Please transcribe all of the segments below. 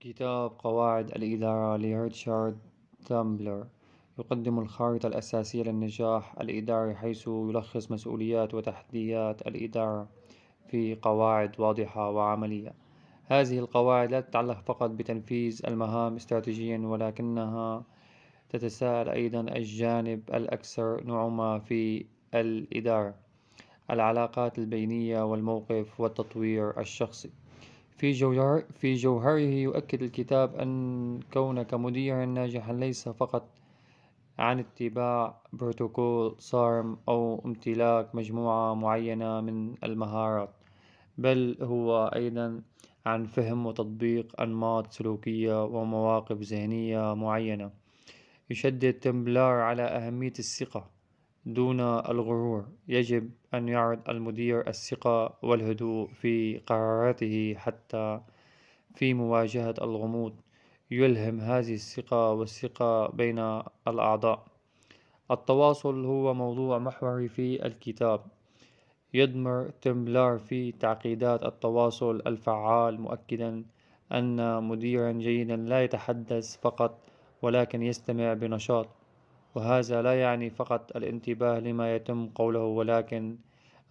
كتاب قواعد الإدارة لريتشارد تامبلر يقدم الخارطة الأساسية للنجاح الإداري حيث يلخص مسؤوليات وتحديات الإدارة في قواعد واضحة وعملية هذه القواعد لا تتعلق فقط بتنفيذ المهام استراتيجيا ولكنها تتساءل أيضا الجانب الأكثر نعومة في الإدارة العلاقات البينية والموقف والتطوير الشخصي في, جوهر في جوهره يؤكد الكتاب أن كونك مديرا ناجحا ليس فقط عن اتباع بروتوكول صارم أو امتلاك مجموعة معينة من المهارات بل هو أيضا عن فهم وتطبيق أنماط سلوكية ومواقف ذهنية معينة يشدد تمبلار على أهمية الثقة دون الغرور يجب أن يعد المدير الثقة والهدوء في قراراته حتى في مواجهة الغموض يلهم هذه الثقة والثقة بين الأعضاء التواصل هو موضوع محوري في الكتاب يضمر تملار في تعقيدات التواصل الفعال مؤكدا أن مديرا جيدا لا يتحدث فقط ولكن يستمع بنشاط وهذا لا يعني فقط الانتباه لما يتم قوله ولكن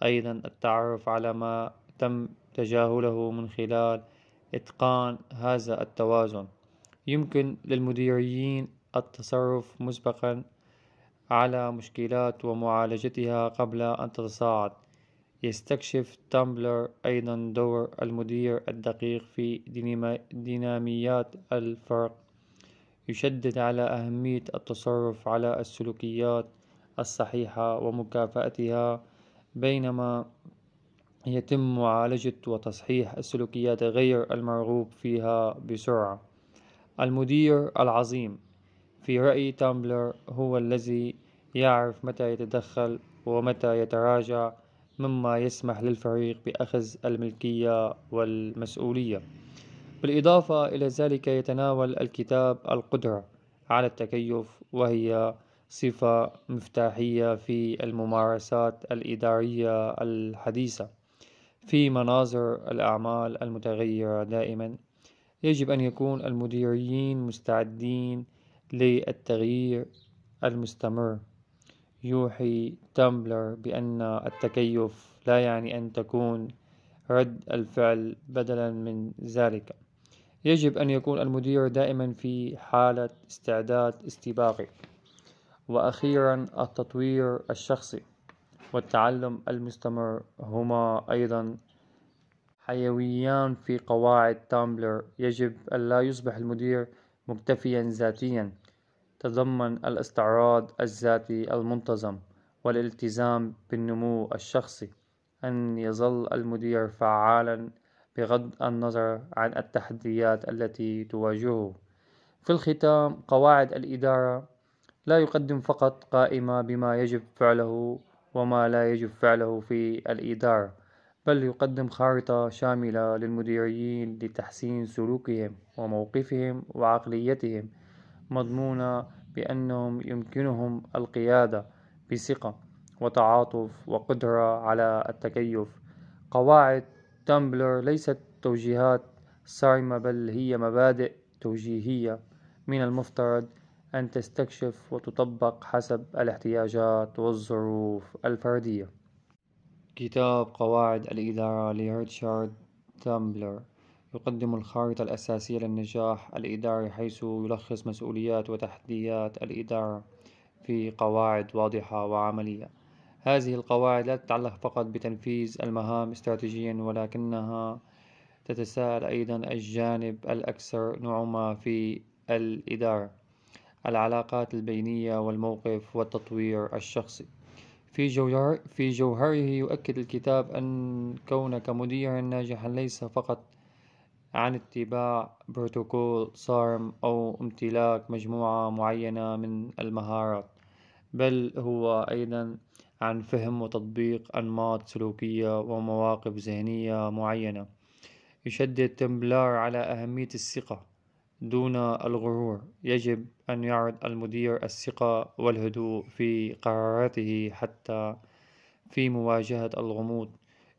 أيضا التعرف على ما تم تجاهله من خلال إتقان هذا التوازن يمكن للمديريين التصرف مسبقا على مشكلات ومعالجتها قبل أن تتصاعد يستكشف تامبلر أيضا دور المدير الدقيق في ديناميات الفرق يشدد على أهمية التصرف على السلوكيات الصحيحة ومكافأتها بينما يتم معالجة وتصحيح السلوكيات غير المرغوب فيها بسرعة المدير العظيم في رأي تامبلر هو الذي يعرف متى يتدخل ومتى يتراجع مما يسمح للفريق بأخذ الملكية والمسؤولية بالإضافة إلى ذلك يتناول الكتاب القدرة على التكيف وهي صفة مفتاحية في الممارسات الإدارية الحديثة في مناظر الأعمال المتغيرة دائما يجب أن يكون المديرين مستعدين للتغيير المستمر يوحي تامبلر بأن التكيف لا يعني أن تكون رد الفعل بدلا من ذلك يجب أن يكون المدير دائما في حالة استعداد استباقي وأخيرا التطوير الشخصي والتعلم المستمر هما أيضا حيويان في قواعد تامبلر يجب أن لا يصبح المدير مكتفيا ذاتيا تضمن الاستعراض الذاتي المنتظم والالتزام بالنمو الشخصي أن يظل المدير فعالا بغض النظر عن التحديات التي تواجهه في الختام قواعد الإدارة لا يقدم فقط قائمة بما يجب فعله وما لا يجب فعله في الإدارة بل يقدم خارطة شاملة للمديرين لتحسين سلوكهم وموقفهم وعقليتهم مضمونة بأنهم يمكنهم القيادة بثقة وتعاطف وقدرة على التكيف قواعد تمبلر ليست توجيهات صارمة بل هي مبادئ توجيهية من المفترض أن تستكشف وتطبق حسب الاحتياجات والظروف الفردية كتاب قواعد الإدارة لريتشارد تامبلر يقدم الخارطة الأساسية للنجاح الإداري حيث يلخص مسؤوليات وتحديات الإدارة في قواعد واضحة وعملية هذه القواعد لا تتعلق فقط بتنفيذ المهام استراتيجيا ولكنها تتساءل أيضا الجانب الأكثر نعومة في الإدارة العلاقات البينية والموقف والتطوير الشخصي في, جوهر في جوهره يؤكد الكتاب أن كونك مديرا ناجحا ليس فقط عن اتباع بروتوكول صارم أو امتلاك مجموعة معينة من المهارات بل هو أيضا عن فهم وتطبيق أنماط سلوكية ومواقف ذهنية معينة يشدد تمبلر على أهمية الثقة دون الغرور يجب أن يعرض المدير الثقة والهدوء في قراراته حتى في مواجهة الغموض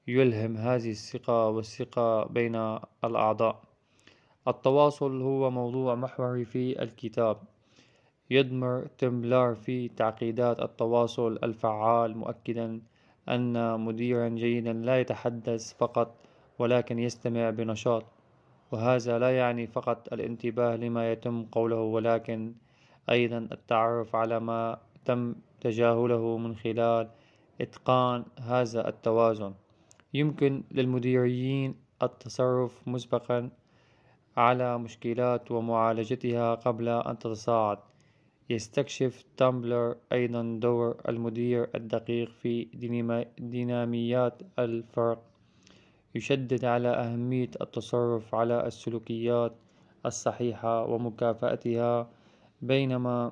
يلهم هذه الثقة والثقة بين الأعضاء التواصل هو موضوع محوري في الكتاب يدمر تمبلر في تعقيدات التواصل الفعال مؤكدا أن مديرا جيدا لا يتحدث فقط ولكن يستمع بنشاط وهذا لا يعني فقط الانتباه لما يتم قوله ولكن أيضا التعرف على ما تم تجاهله من خلال إتقان هذا التوازن يمكن للمديريين التصرف مسبقا على مشكلات ومعالجتها قبل أن تتصاعد يستكشف تامبلر أيضا دور المدير الدقيق في ديناميات الفرق يشدد على أهمية التصرف على السلوكيات الصحيحة ومكافأتها بينما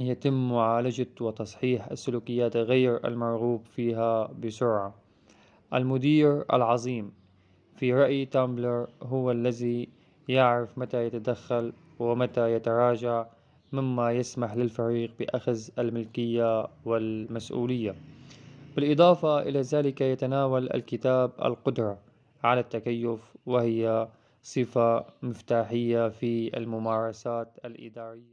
يتم معالجة وتصحيح السلوكيات غير المرغوب فيها بسرعة المدير العظيم في رأي تامبلر هو الذي يعرف متى يتدخل ومتى يتراجع مما يسمح للفريق بأخذ الملكية والمسؤولية بالإضافة إلى ذلك يتناول الكتاب القدرة على التكيف وهي صفة مفتاحية في الممارسات الإدارية